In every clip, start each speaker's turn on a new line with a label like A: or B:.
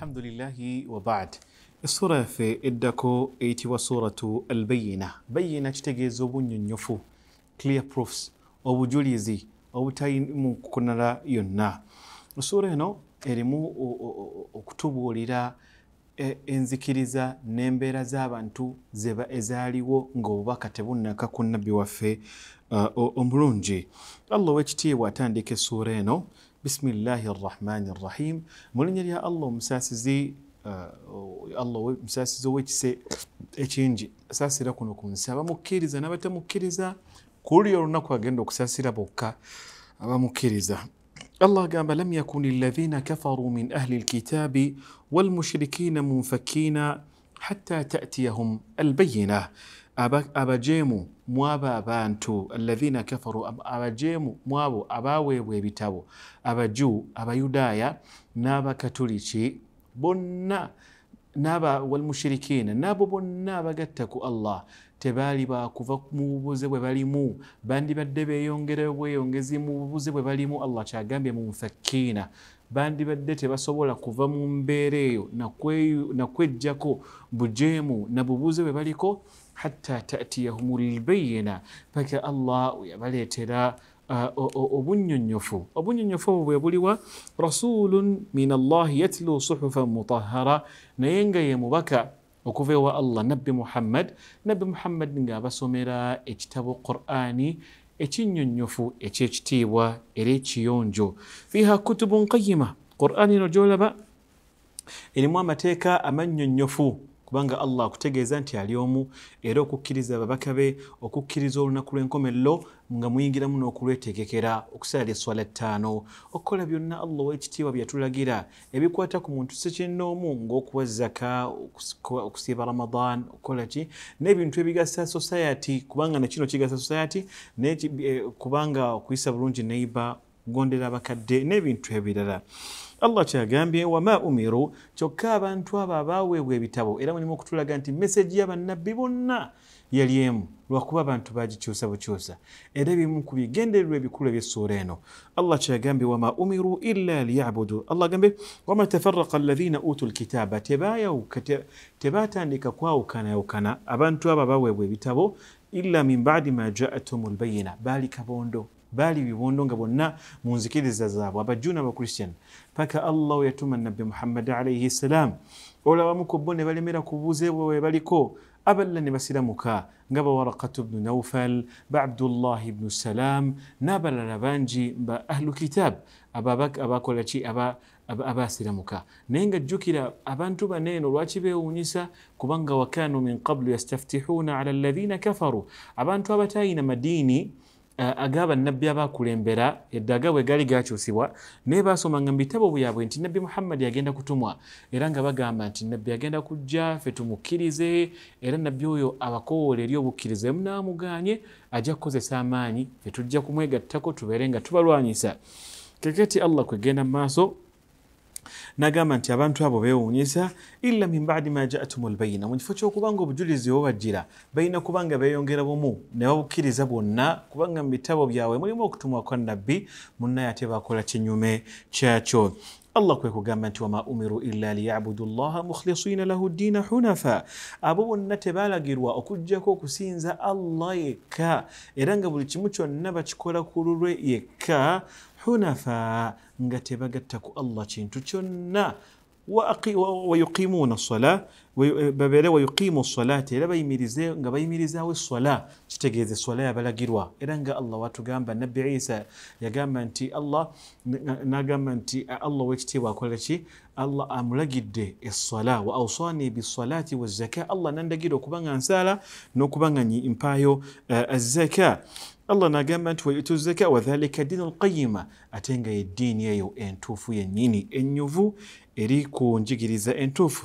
A: alhamdulilahi wabad essuura yaffe eddako eyitibwa suratu albayina bayina kitegeeza obunyonyofu clear proofs obujulizi obutayimu kunala yonna essuura eno erimu okutubuulira E, enzikiriza n'embeera z'abantu ezaaliwo ng'obubaka tebunnaka ku nnabbi waffe uh, omulungi allah owekitiibwa atandika essuura eno bisimillahi arrahmaani arrahim mu linnya lya allah omusaasizi uh, allah omusaasizi ow'ekise ekingi asaasira kuno ku nsi abamukkiriza n'abatamukkiriza ku luli olunaku agenda okusaasira bokka abamukkiriza الله قام لم يكن الذين كفروا من أهل الكتاب والمشركين منفكين حتى تأتيهم البينة أبا جيمو موابا بانتو الذين كفروا أبا جيمو موابو أبا ويبو يبتابو أبا جو أبا يدايا نابا كاتوليشي بنا نابا والمشركين نابو بنا بقتكو الله tebaali bakuva mu bubuze bwe balimu bandibadde beyongera obweyongezi mu bubuze bwe balimu allah kyagambye munfakina bandibadde tebasobola kuva mu mbeera eyo nakwejjako bujeemu na bubuze bwe baliko hatta taatiyahumu lbayina paka allah yabaleetera uh, obunyonyofu obunyonyofu obwo bwe buliwa rasulun min allahi yatlu suhufan mutahara naye nga ye mubaka okuva ewa allah nabbi muhammad nabbi muhammad ng'abasomera ekitabo qurani ekinyonyofu ekyekitiibwa era ekiyonjo fiiha kutubun qayima qurani ino gyolaba erimu amateeka amanyonyofu kubanga allah akutegeeza nti ali omu era okukkiriza ababaka be okukkiriza olunaku lw'enkomerero nga muyingiramu n'okulwetegekera okusala lyeswala ttaano okukola byonna allah owekitiibwa byatulagira ebikwata ku muntu si kinoomu ngaokuwa zaka okusiiba ramadan okukola ki n'ebintu ebigasa society kubanga nekino kigasa society eh, kubanga okuyisa bulungi neiba gondera bakadde n'ebintu ebirala allah kyagambye wama umiru kyokka abantu abo abaaweebwa ebitabo era mulimu okutulaga nti meseji y'abannabbi bonna yali emu lwakuba abantu bagikyusa bukyusa era ebimu ku bigendererwa ebikulu ebyessuula eno allah kyagambye wama umiru illa liyabudu allah agambye wama tafaraqa alladhina utu lkitaaba tebaatandika kwawukanayawukana abantu abo abaaweebwa ebitabo illa min badi ma jaathum lbayina baali kabondo bali bibondo nga bonna mu nzikiriza zaabwe abajuuna abakristian paka allah yatuma nabbi muhammadi alaihi ssalam olabamu ku bo ne balemera ku buuze we baliko aballa ne basiramuka nga bawarakatu bnu naufal ba abdullahi bnu salam n'abalala bangi ba ahlu kitab abakola ki abasiramuka naye nga jjukira abantu bano eno lwaki beewuunyisa kubanga wakanu min qablu yastaftihuna ala alladhina kafaru abantu abatayina madiini Eh, aga bannabbi abakulembera eddaga bwe gaali gakyusibwa naye basomanga mubitabo byabwe nti nabbi muhammadi agenda kutumwa era nga bagamba nti nabbi agenda kujja fe tumukkirize era nabbi oyo abakowola eri obukkiriza emunamuganye ajja kukozesa amaanyi fe tujja kumwegattako tubeere nga tubalwanyisa kekati allah kwegenda mu maaso nagamba nti abantu abo bewunyisa ila minbadi ma jatum lbayina mukifo kyokubanga obujulizi bwebajira balina kubanga beyongera bumu nebabukiriza bwonna kubanga mubitabo byawe mulimu okutumwako nabbi munaye ate bakola kinyume kyakyo allah kwe kugamba nti wama umiru ila liyabudu llaha mukhlisina lahu ddiina hunafa abo bonna tebalagirwa okugjako okusinza allah yekka era nga buli kimu kyonna bakikola ku lulwe yekka hunafa nga tebagatta ku allah kintu kyonna wayuqimuuna sola eh, babeere wayuqiimu solaati era bayimirize nga bayimirizaawo esola kitegeeza esola yabalagirwa era nga allah watugamba nabbi isa yagamba nti allah nagamba nti allah wekitiibwa akolaki allah amulagidde essola wa ausani bisolaati wazaka allah nandagira okuba nga nsaala n'okuba nga mpaayo eh, azaka allah nagamba nti weyutuzeka wadhalika diinu lqayima ate nga yeddiini eyo entuufu yennyini ennyuvu eri ku njigiriza entuufu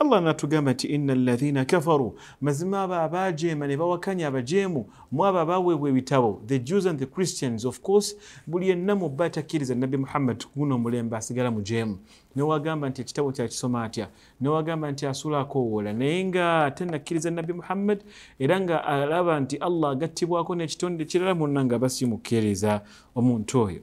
A: allah natugamba nti ina lathina kafaru mazima abo abajema ne bawakanya abajeemu mwaba baweebwa ebitabo the jews and the christians of course buli yenna muba takkiriza nabbi muhammad guno omulembe asigala mujeemu newagamba nti ekitabo kyakisoma atya newagamba nti asula akowoola naye nga tenakkiriza nabbi muhammad era nga alaba nti allah agattibwako nekitonde kirala munna nga basimukkiriza omuntu oyo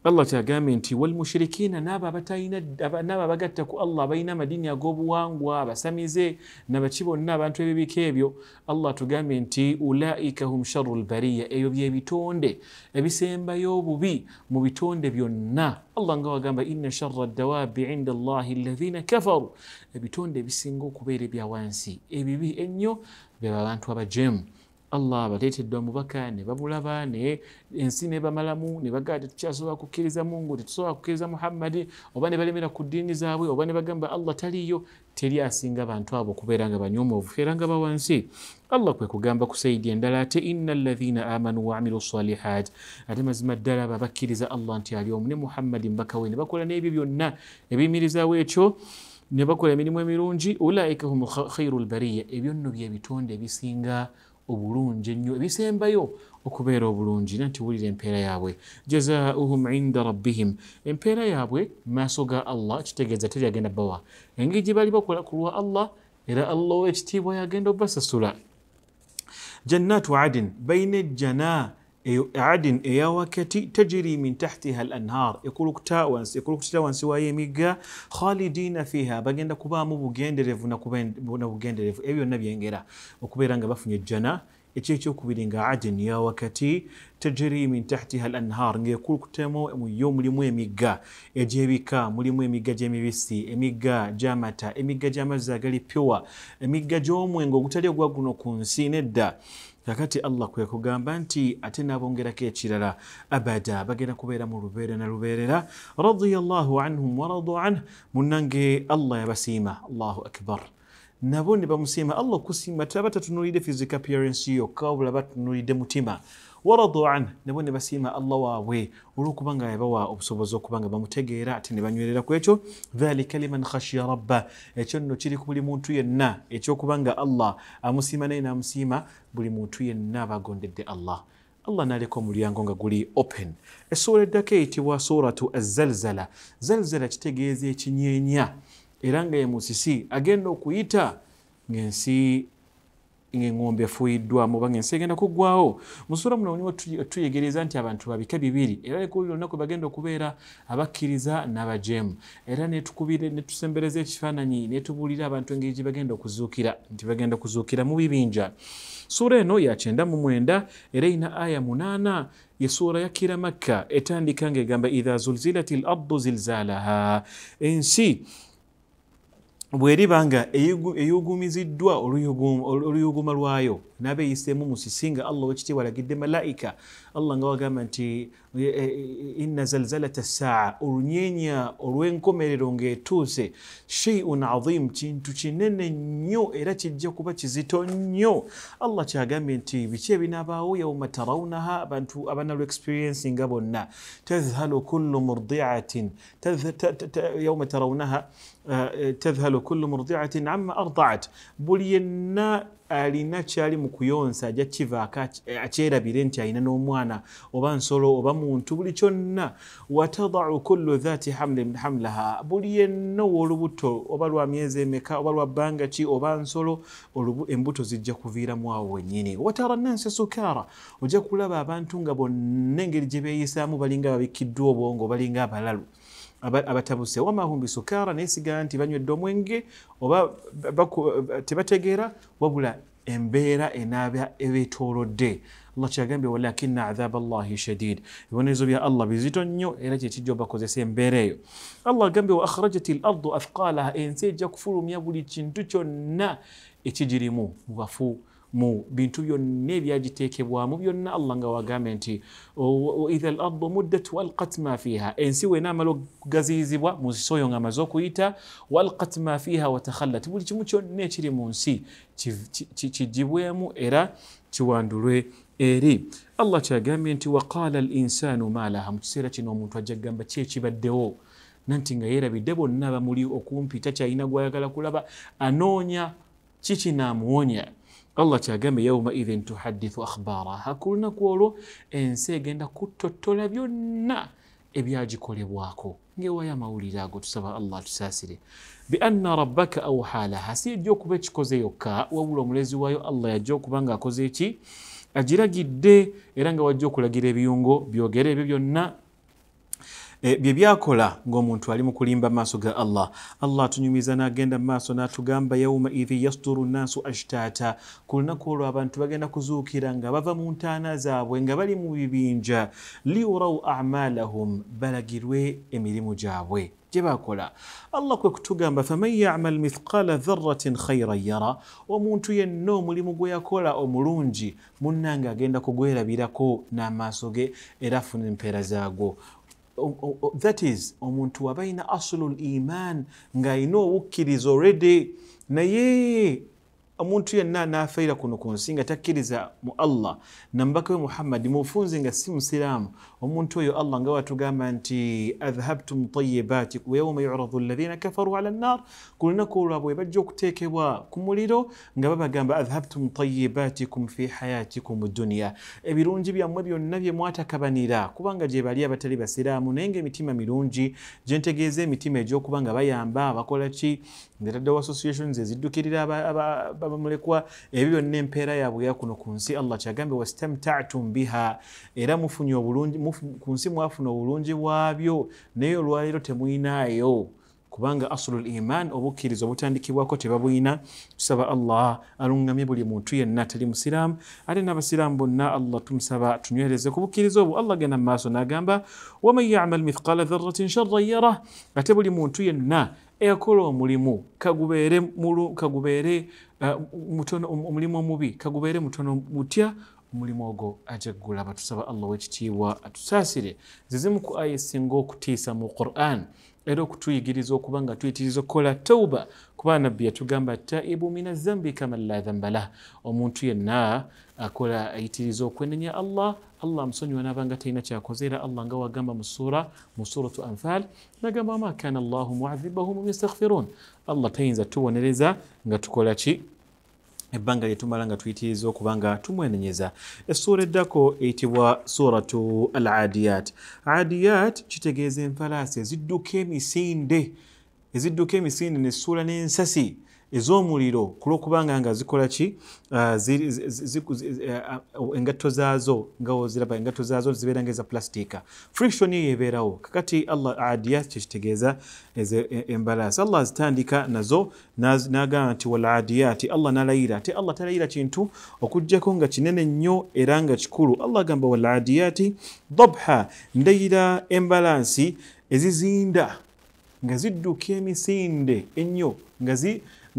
A: الله تاقامين تي والمشركين نابا بتاين نابا بقتك الله بينما دين يقوب وانوا بسميزي نابا تشيبو نابا انتو يبي كيبيو الله تقامين تي أولئك هم شر البرية ايو بيه بيتوندي ابي سيمبا يوبو بي مبيتوندي نا الله نقوى قام إن شر الدواب عند الله الذين كفروا بيتوندي بيسنغو كبير بيوانسي ابي بي انيو بيبا بانتو بجيم allah abaleteddwa mubaka ne babulaba ensi nebamalamu nebagaa tetukyasobola kukkiriza mungu tetusobola kukkiriza muhammadi oba ne balemera ku ddiini zaabwe oba ne bagamba allah taliyo teri asinga abantu abo okubeera nga banyomovu era nga bawansi allah kwe kugamba ku saidi endala ate ina alaina amanu waamilu salihat ate mazima ddala babakkiriza allah nti ali omu ne muhammadi mbakawe ne bakola n'ebyo byonna ebiyimirizawo ekyo ne bakola emirimu emirungi ulaika hum khairu lbariya ebyonno byebitonde ebisinga obulungi ennyo ebisembayo okubeera obulungi era ntiwulira empeera yaabwe jazauhum inda rabbihim empeera yaabwe maaso ga allah kitegeeza teri agenda bawa engeri gye baali bakola ku lwa allah era allah w ekitiibwa yagenda obasasula jannaatu adin baina ejjana adin eya wakati tajiri min tahtiha lanhar ekulukutira wansi wayo emigga khalidina fiha bagenda kubaamu bugenderevu nabugenderevu ebyo byonna byengera okubeera nga bafunye ejjana ekyekyokubiri nga adin ya wakati tajiri min tahtiha lanhar ngaekulukutemu muyo mulimu emigga egyebika mulimu emigga gyemibisi emigga gyamata emigga gyamazzi agali pyowa emigga gyomwenge ogutali ogwaguno ku nsi nedda kakati allah kwe kugamba nti bongera ke ekirala abada bagena kubera mu rubere na ruberera radiyallahu anhum wa radu an munange allah yabasiima allahu akbar nabo ne bamusiima allah kusima tabata tatunulidde physical appearance yo kabula batunulidde mutima waradu anhu ne bo ne basiima allah waabwe olw'okuba nga yabawa obusobozi okuba nga bamutegeera ate ne banywerera ku ekyo dhalika liman khashiya rabba ekyo nno kiri ku buli muntu yenna ekyokuba nga allah amusiima naye namusiima buli muntu yenna bagondedde allah allah naleka omulyango nga guli open essuura eddako eyitibwa suratu azalzala zalzala kitegeeza ekinyeenya era nga ye musisi agenda okuyita ngensi ngaeŋŋombe efuuyiddwamu oba ngensi egenda kuggwawo musula muno nio tuyegereza nti abantu babika bibiri era lunaku bagenda okubeera abakkiriza n'abajeemu era netusembereza ekifaananyi netubuulira abantu engeri gye bagenda okuzuukira nti bagenda kuzuukira mu bibinja suura eno yakyenda mu mwenda era eyina aya munaana yesuura yakkira makka etandika ng'egamba idha zulzilat lardu zilzaalaha ensi bweriba nga eyugumiziddwa oluyuguma lwayo nabeeyise mumusi singa allah wajti walagidde malaika allah nga wagamba nti inna zalzalata saa olunyeenya olw'enkomerero ng'etuuse sheiun adhim kintu kinene nnyo era kijja kuba kizito nnyo allah kyagambye nti biki ebinaabaawo yauma tarawunaha abantu abanalw experiensi nga bonna tadhalu kullu murdiatin yauma tarawunaha tadhalu kullu murdiatin amma arda'at buli yenna alina kyali mu kuyonsa ajja kivaako akyerabire nti alina n'omwana oba nsolo oba muntu buli kyonna watadau kullu thaati hamlaha buli yenna w'olubuto oba lwa myezi emeka oba lwa bbanga ki oba nsolo embuto zijja kuviiramu awo wennyini watara nansi sukara ojja kulaba abantu nga bonna engeri gye beeyisaamu balinga ababikkiddwa obwongo balinga abalalu abatabuse wama humbi sukara naye sigala nti banywedde omwenge oba tebategeera wabula embeera enaaba ebeetoolodde allah chagambi walakina adhaaba Allah shadid ebibonerezo bia allah bizito nnyo era kyekijja obakozesa embeera eyo allah gambi wa akharajati al lardu afqala ha ejja kufulumya miyabuli chintucho na ekigirimu mubafu mu bintu byonna ebyagiteekebwamu byonna allah nga wagambe nti oh, oh, iha lardu muddat walkat ma fiiha ensi weenaamala okugaziyizibwa mu nsi soyo nga amaze okuyita walkat ma fiiha watakhallat buli kimu kyonna ekiri mu nsi kigibwemu era kiwandulwe eri allah kyagambye nti waqaala linsaanu maalaha mu kiseera kino omuntu ajja kugamba ki ekibaddewo nanti nga yeerabidde bonna bamuli okumpi takyayina gwayagala kulaba anoonya kikinaamuwonya allah kyagambe yaumaidhin tuhadithu akhbaraha kulunaku olwo ensi egenda kutottola byonna ebyagikolebwako ngaewayo amawulire ago tusaba allah tusaasire bianna rabbaka auhalaha si ejja okuba ekikoze yokka wabula omulezi waayo allah yajja okuba ngaakoze eki agiragidde era nga wajja okulagira ebiyungo byogere ebyo byonna Eh, bye byakola ng'omuntu ali mu kulimba maaso ga allah allah atunyumiza n'agenda mu maaso n'atugamba yaumaidhi yasturu nnaasu ashtaata ku lunaku olwo abantu bagenda kuzuukira nga bava mu ntaana zaabwe nga bali mu bibinja liurau amaalahum balagirwe emirimu gyabwe gye baakola allah kwe kutugamba faman yamal mithqala dharatin khaira yara omuntu yenna omulimu gwe yakola omulungi munnange agenda kugwerabirako n'amaaso ge era afuna empeera zaago that is omuntu waba ayina asulu liman ng'ayina obukkiriza olredi naye omuntu yenna n'afeera kuno ku nsi nga takkiriza mu allah nambakawe muhammadi mufunzi nga si musiraamu omuntu oyo allah nga watugamba nti adhhabtum tayibatikum yauma yuradu lahina kafaru ala nnar ku lunaku olwabwe bajja okuteekebwa ku muliro nga babagamba adhhabtum tayibatikum fi hayatikum dunya ebirungi byammwe byonna bye mwatakabanira kubanga gye bali abatali basiraamu naye ngaemitima mirungi gyentegeeza emitima egyokuba nga bayamba bakola ki ngataddewo associations eziddukirira bamulekwa ebyo byonna empeera yabwe yakuno ku nsi allah kyagambe wastamtatum biha era mufunye obulungi ku nsi mwafuna obulungi bwabyo naye olwaleero temwinaayo kubanga asulul iman obukkiriza obutandikibwako tebabwina tusaba allah aluŋgamye buli muntu yenna tali musiraamu ate n'abasiraamu bonna allah tumusaba tunywereze ku bukkiriza obwo allah genda mumaaso n'agamba waman yamal mithqala dharatin sharan yara ate buli muntu yenna eyakola omulimu kagubeere uh, mutono omulimu omubi kagubeere mutono mutya mulimu ogwo ajaggula batusaba allah wekitiibwa atusaasire zizimu kuaye singo kutisa mu quran era okutuyigiriza kubanga nga tuyitiriza okukola tauba kuba nabbi tugamba taibu mina zambi kama la dhamba lah omuntu yenna akola ayitiriza okwenenya allah allah amusonyiwa wanabanga taina cha era allah nga wagamba mu musura tu anfal anfal gamba ma kana allahu muadhibahum yastaghfirun allah tayinza tubonereza nga tukola ebbanga lye tumala nga tuyitiriza okuba nga tumwenenyeza essuura eddako eyitibwa suratu al adiyat adiyat kitegeeza enfalaasi ezidduka emisinde eziduka emisinde nesuula n'ensasi ez'omuliro ku lwokubanga nga zikola ki uh, uh, uh, engatto zaazo ngawoziraba engatto zaazo zibeera ngaeza pulasitika friction eyo ebeerawo kakati allah adiya kyekitegeeza e, embalaasi allah zitandika nazo nagamba nti waladiyati allah nalayira ate allah talayira kintu okugjako nga kinene nnyo era nga kikulu allah agamba waladiyati dabha ndayira embalansi ezizinda nga zidduka emisinde ennyo nga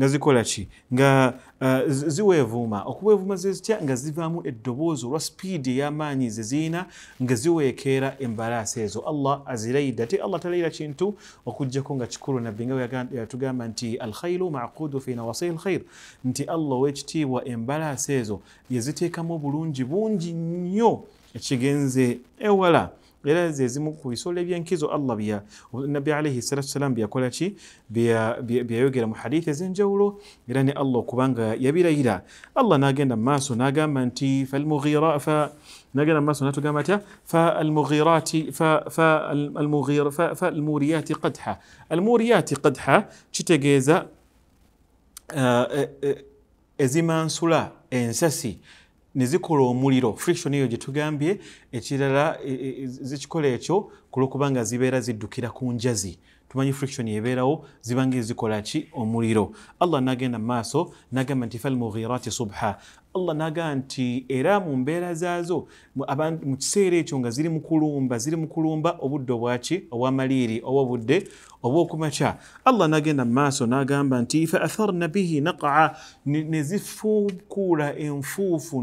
A: zikola ki nga uh, ziweevuuma okuweevuuma zezitya nga zivaamu eddoboozi olwa sipiidi ey'amaanyi ze ziyina nga ziweekeera embalaasi ezo allah azirayida te allah talayira kintu okugjako nga kikulu nabbi nga yatugamba nti alkhayru macquudu fi nawasi lkhayr nti allah owekitiibwa embalaasi ezo yeziteekamu obulungi bungi nnyo ekigenze ewala غير زيزمو كويسو لبيا انكيزو الله بيا والنبي عليه الصلاة والسلام بيا كل شيء بيا بيا بيا يوجي محاديث زين جولو غير الله كوبانغا يبي ليلا الله ناجنا ماسو ناجا منتي فالمغيرة ف نجد ما سنته قامتها فالمغيرات فالمغير فالموريات قدحة الموريات قدحة تتجيزا ازيمان سلا انساسي nezikola omuliro friction eyo gyetugambye ekirala e, e, e, zikikola ekyo kulwokubanga zibeera ziddukira ku njazi tumanyi friction ebeerawo zibanga ezikola ki omuliro allah nagenda mumaaso nagamba nti falmughirati subha allah nagamba nti era mu mbeera zaazo mu kiseera ekyo nga ziri mukulumba ziri mukulumba obudde obwaki obwamaliiri obwobudde obwokumakya allah nagenda mumaaso nagamba nti faatharna bihi naqa nezifuukuula enfuufu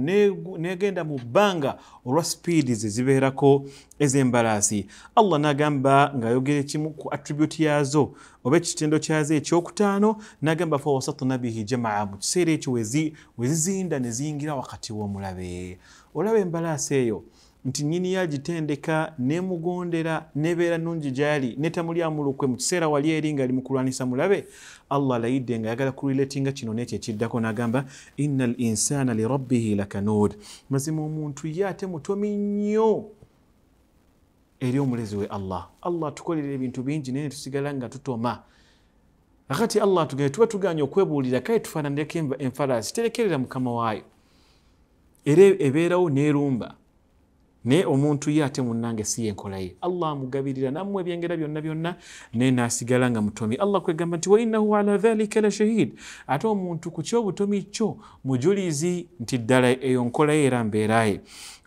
A: negenda mu bbanga olwa spiedi zezibeerako ez'embalaasi allah nagamba ngaayogera ekimu ku attributi yaazo oba ekitendo kyazo ekyokutaano nagamba fawasatna bihi jamaa mu kiseera ekyo wezizinda neziyingira wakati womulabe olaba embalaasi eyo nti nyini yagitendeka nemugondera nebeera nungi gyali netamulyamulukwe mukiseera wali eri ngaali mukulwanisa mulabe allah alayidde nga ayagala kurelatinga kino nekyo ekiddako nagamba ina linsana lirabbihi lakanud mazima omuntu ye ate mutomi nnyo eri omulezi we allah allah atukolera ebintu bingi naye netusigala nga tutoma akati allah tugee tuba tuganya okwebuulira kale tufaananireko enfalasi terekerera mukama waayo era ebeerawo neerumba naye omuntu ye ate munange si yenkolaye allah amugabirira namuwa ebyengera byonna byonna naye nasigala nga mutomi allah kwegamba nti wainahu ala dhalika la shahid ate omuntu ku kyobutomi kyo mujulizi nti ddala eyo nkolaye era mbeeraye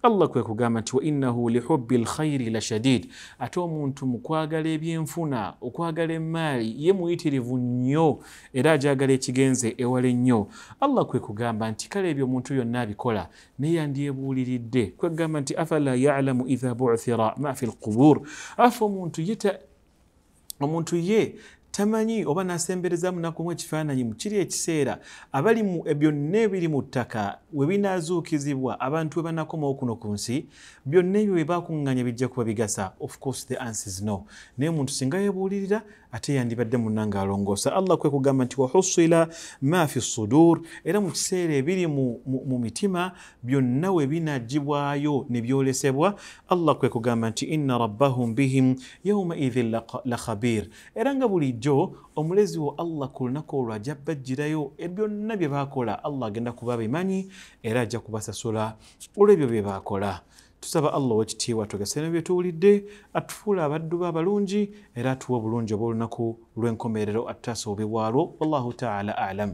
A: allah kwe kugamba nti wainahu lihubi lkhairi la shadid ate omuntu mukwagala ebyenfuna okwagala emaali ye muyitirivu nnyo era ajagala ekigenze ewale nnyo allah kwe kugamba nti kale ebyo omuntu byonna abikola naye yandyebuuliridde kwegamba nti لا يعلم إذا بعثر ما في القبور أفمن تجيت omuntu ye tamanyi oba nasembereza munakumu ekifaananyi mukiri ekiseera abali eh, byonna ebiri mu ttaka we binaazuukizibwa abantu we banakomawo kuno ku nsi byonna ebyo webakuŋŋanya bijja kuba bigasa ofcourse the answers no naye omuntu singa yebuulirira ate yandibadde muna ng'alongoosa allah kwe kugamba nti wahusila ma fi sudur era mu kiseera ebiri mu mitima byonna we binaggibwayo ne byolesebwa allah kwe kugamba nti inna rabbahum bihim yaumaidhin lakhabir era nga bulijjo ekyo omulezi wo allah ku lunaku olwo ajja bajjirayo ebyonna bye baakola allah agenda kuba bemanyi era ajja kubasasula olwebyo bye baakola tusaba allah owekitiibwa tugaseno byetuwulidde atufuula abaddu be abalungi era atuwa obulungi obw'olunaku lw'enkomerero atutasa obubi bwalwo wallahu taala alam